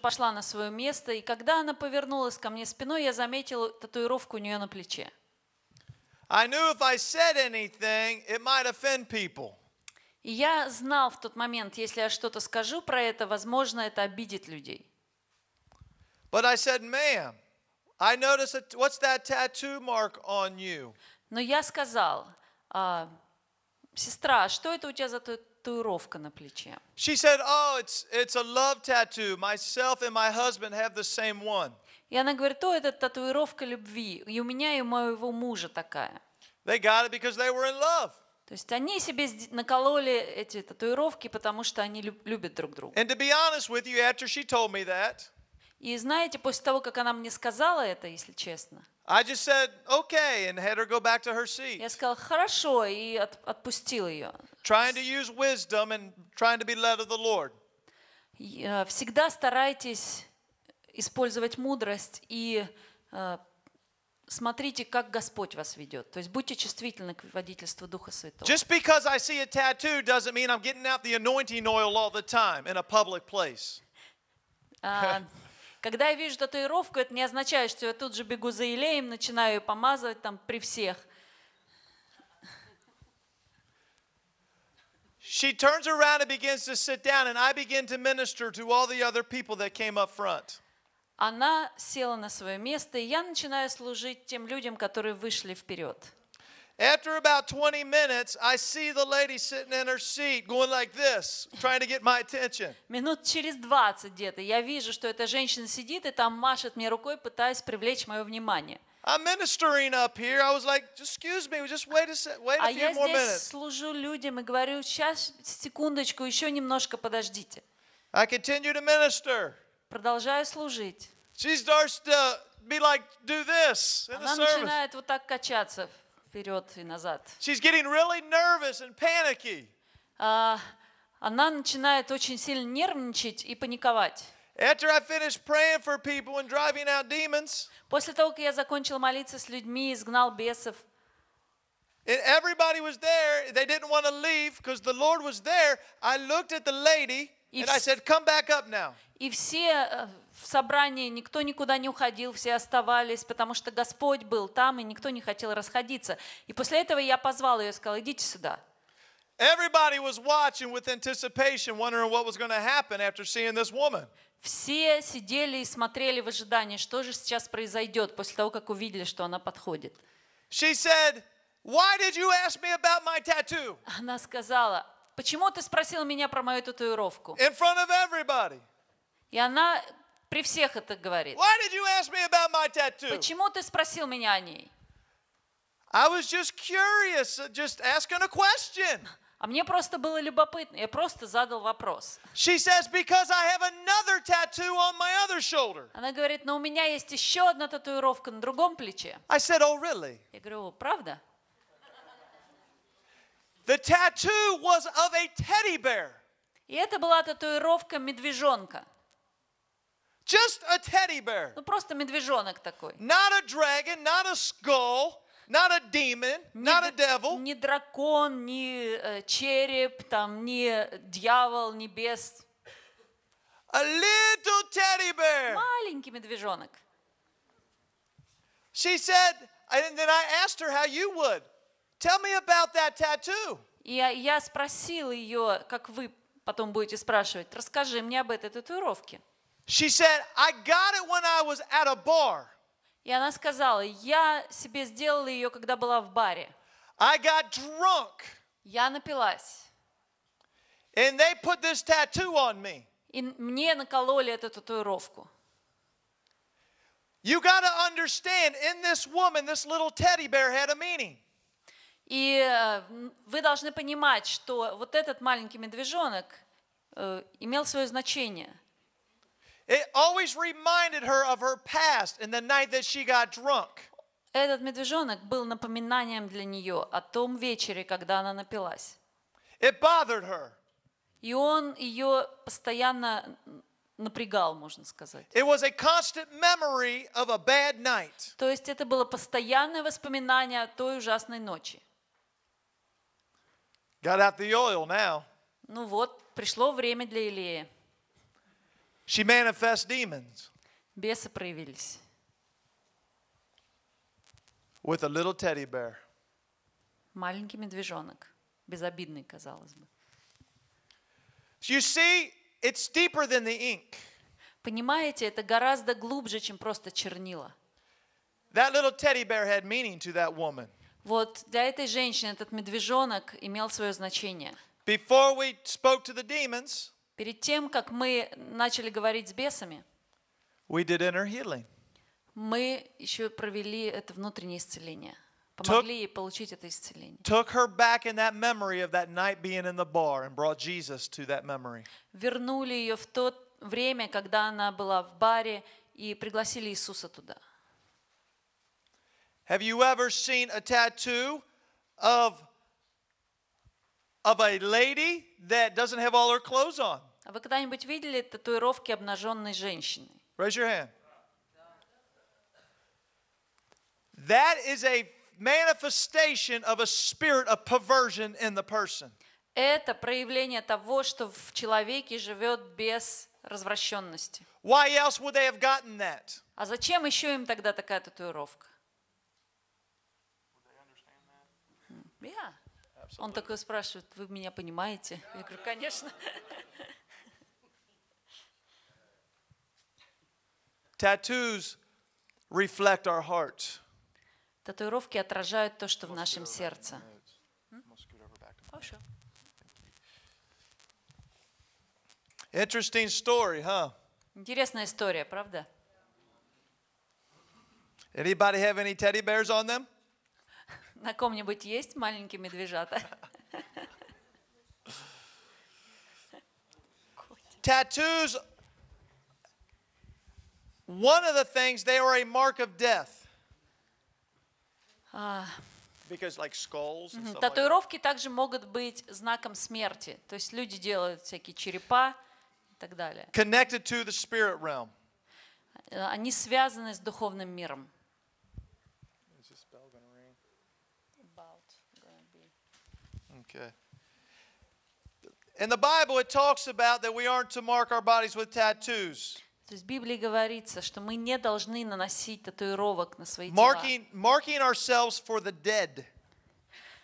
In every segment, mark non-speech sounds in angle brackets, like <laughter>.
пошла на свое место, и когда она повернулась ко мне спиной, я заметил татуировку у нее на плече. I knew if I said anything, it might offend people. я знал в тот момент, если я что-то скажу про это, возможно, это обидит людей. But I said, ma'am, I noticed, a, what's that tattoo mark on you? Но я сказал, «А, сестра, что это у тебя за татуировка на плече. She said, "Oh, it's it's a love tattoo. Myself and my husband have the same one." И она говорит, "О, это татуировка любви. И у меня и у моего мужа такая." They got it because they were in love. То есть они себе накололи эти татуировки, потому что они любят друг друга. And to be honest with you, after she told me that, и знаете, после того, как она мне сказала это, если честно, я сказал, хорошо, и от, отпустил ее. Trying to use wisdom and trying to be led of the Lord. Э, всегда старайтесь использовать мудрость и э, смотрите, как Господь вас ведет. То есть будьте чувствительны к водительству Духа Святого. Just because I see a tattoo doesn't mean I'm getting out the anointing oil all the time in a public place. А, когда я вижу татуировку, это не означает, что я тут же бегу за елеем, начинаю ее помазывать там при всех. She turns around and begins to sit down, and I begin to minister to all the other people that came up front. Она села на свое место, и я начинаю служить тем людям, которые вышли вперед. After about 20 minutes, I see the lady sitting in her seat going like this, trying to get my attention. Минут через 20 где-то я вижу, что эта женщина сидит и там машет мне рукой, пытаясь привлечь мое внимание. I'm ministering up here. I was like, excuse me, just wait a, se- wait a а few more minutes. А я здесь служу людям и говорю, сейчас, секундочку, еще немножко подождите. I continue to minister. Продолжаю служить. She starts to be like, do this in Она the service. начинает вот так качаться вперед и назад. She's getting really nervous and panicky. она начинает очень сильно нервничать и паниковать. After I finished praying for people and driving out demons, После того, как я закончил молиться с людьми и изгнал бесов, and everybody was there. They didn't want to leave because the Lord was there. I looked at the lady. И, And I said, Come back up now. и все э, в собрании, никто никуда не уходил, все оставались, потому что Господь был там, и никто не хотел расходиться. И после этого я позвал ее и сказал, идите сюда. Everybody was watching with anticipation, wondering what was going to happen after seeing this woman. Все сидели и смотрели в ожидании, что же сейчас произойдет после того, как увидели, что она подходит. She said, Why did you ask me about my tattoo? Она сказала, Почему ты спросил меня про мою татуировку? In front of everybody. И она при всех это говорит. Why did you ask me about my tattoo? Почему ты спросил меня о ней? I was just curious, uh, just asking a question. А мне просто было любопытно, я просто задал вопрос. She says, because I have another tattoo on my other shoulder. Она говорит, но у меня есть еще одна татуировка на другом плече. I said, oh, really? Я говорю, правда? The tattoo was of a teddy bear. И это была татуировка медвежонка. Just a teddy bear. Ну просто медвежонок такой. Not a dragon, not a skull, not a demon, not a devil. Не дракон, не э, череп, там не дьявол, не бес. A little teddy bear. Маленький медвежонок. She said, and then I asked her how you would. Tell me about that tattoo. И я спросил ее, как вы потом будете спрашивать, расскажи мне об этой татуировке. She said, I got it when I was at a bar. И она сказала, я себе сделала ее, когда была в баре. I got drunk. Я напилась. And they put this tattoo on me. И мне накололи эту татуировку. You got to understand, in this woman, this little teddy bear had a meaning. И э, вы должны понимать, что вот этот маленький медвежонок э, имел свое значение. It always reminded her of her past and the night that she got drunk. Этот медвежонок был напоминанием для нее о том вечере, когда она напилась. It bothered her. И он ее постоянно напрягал, можно сказать. It was a constant memory of a bad night. То есть это было постоянное воспоминание о той ужасной ночи. Got out the oil now. Ну вот, пришло время для Илии. She manifests demons. Бесы проявились. With a little teddy bear. Маленький медвежонок. Безобидный, казалось бы. You see, it's deeper than the ink. Понимаете, это гораздо глубже, чем просто чернила. That little teddy bear had meaning to that woman. Вот для этой женщины этот медвежонок имел свое значение. Before we spoke to the demons, перед тем, как мы начали говорить с бесами, we did inner healing. мы еще провели это внутреннее исцеление. Помогли ей получить это исцеление. Took her back in that memory of that night being in the bar and brought Jesus to that memory. Вернули ее в то время, когда она была в баре, и пригласили Иисуса туда. Have you ever seen a tattoo of, of a lady that doesn't have all her clothes on? Вы когда-нибудь видели татуировки обнаженной женщины? Raise your hand. That is a manifestation of a spirit of perversion in the person. Это проявление того, что в человеке живет без развращенности. Why else would they have gotten that? А зачем еще им тогда такая татуировка? Yeah. Он такой спрашивает, вы меня понимаете? Я говорю, конечно. Татуировки отражают то, что в нашем сердце. Interesting story, huh? Интересная история, правда? Anybody have any teddy bears on them? <laughs> На ком-нибудь есть маленькие медвежата? <laughs> Tattoos, one of the things, they are a mark of death. А. Because, like, skulls Татуировки также могут быть знаком смерти. То есть люди делают всякие черепа и так далее. Connected to the spirit realm. Э, они связаны с духовным миром. Okay. In the Bible, it talks about that we aren't to mark our bodies with tattoos. То есть в Библии говорится, что мы не должны наносить татуировок на свои тела. Marking, marking ourselves for the dead.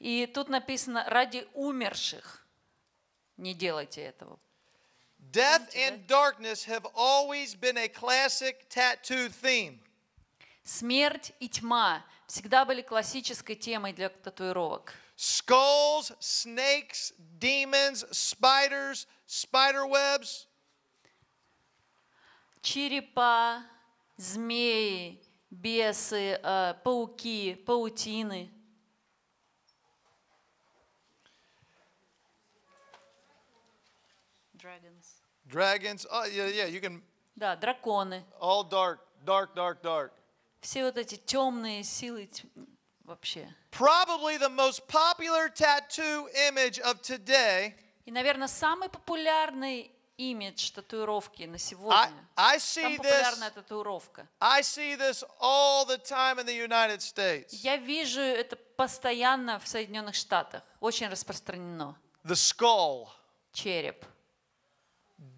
И тут написано ради умерших. Не делайте этого. Death and darkness have always been a classic tattoo theme. Смерть и тьма всегда были классической темой для татуировок. skulls, snakes, demons, spiders, spider webs. Черепа, змеи, бесы, э, пауки, паутины. Dragons. Dragons. Oh, yeah, yeah, you can. Да, драконы. All dark, dark, dark, dark. Все вот эти темные силы, вообще. Probably the most popular tattoo image of today. И, наверное, самый популярный имидж татуировки на сегодня. I, I see популярная this, татуировка. I see this all the time in the United States. Я вижу это постоянно в Соединенных Штатах. Очень распространено. The skull. Череп.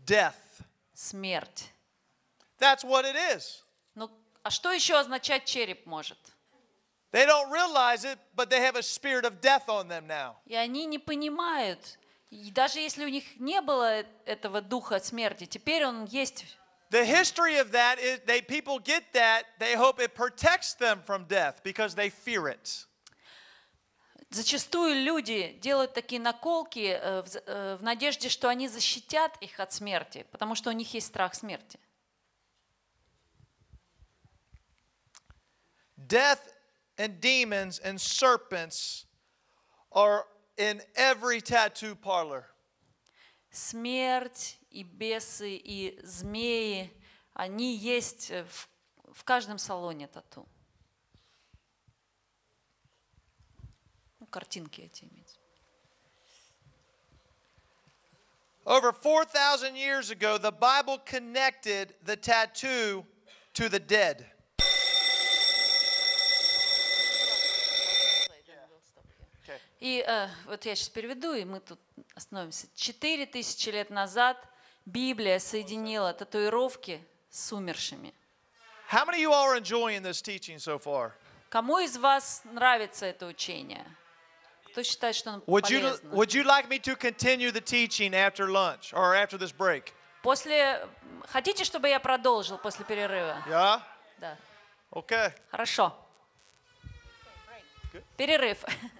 Death. Смерть. That's what it is. Ну, а что еще означать череп может? They don't realize it, but they have a spirit of death on them now. И они не понимают, даже если у них не было этого духа смерти, теперь он есть. The history of that is they people get that, they hope it protects them from death because they fear it. Зачастую люди делают такие наколки э, э, в надежде, что они защитят их от смерти, потому что у них есть страх смерти. Death and demons and serpents are in every tattoo parlor. Смерть и бесы и змеи, они есть э, в, в каждом салоне тату. Ну, картинки эти имеются. Over 4,000 years ago, the Bible connected the tattoo to the dead. И э, вот я сейчас переведу, и мы тут остановимся. Четыре тысячи лет назад Библия соединила татуировки с умершими. How many you are enjoying this teaching so far? Кому из вас нравится это учение? Кто считает, что оно would you, Would you like me to continue the teaching after lunch or after this break? После хотите, чтобы я продолжил после перерыва? Yeah? Да. Okay. Хорошо. Good. Перерыв. <laughs>